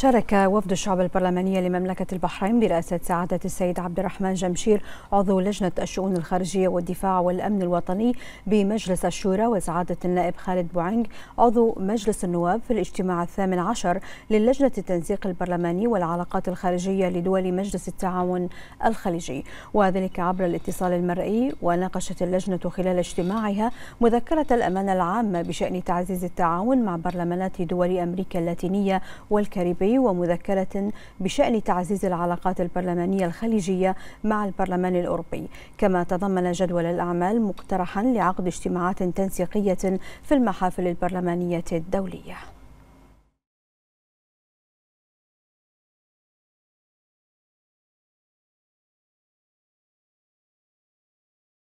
شارك وفد الشعب البرلماني لمملكة البحرين برئاسة سعادة السيد عبد الرحمن جمشير عضو لجنة الشؤون الخارجية والدفاع والأمن الوطني بمجلس الشورى وسعادة النائب خالد بوعنج عضو مجلس النواب في الاجتماع الثامن عشر للجنة التنسيق البرلماني والعلاقات الخارجية لدول مجلس التعاون الخليجي وذلك عبر الاتصال المرئي وناقشت اللجنة خلال اجتماعها مذكرة الأمانة العامة بشأن تعزيز التعاون مع برلمانات دول أمريكا اللاتينية والكاريبي الدولي ومذكرة بشأن تعزيز العلاقات البرلمانية الخليجية مع البرلمان الأوروبي كما تضمن جدول الأعمال مقترحا لعقد اجتماعات تنسيقية في المحافل البرلمانية الدولية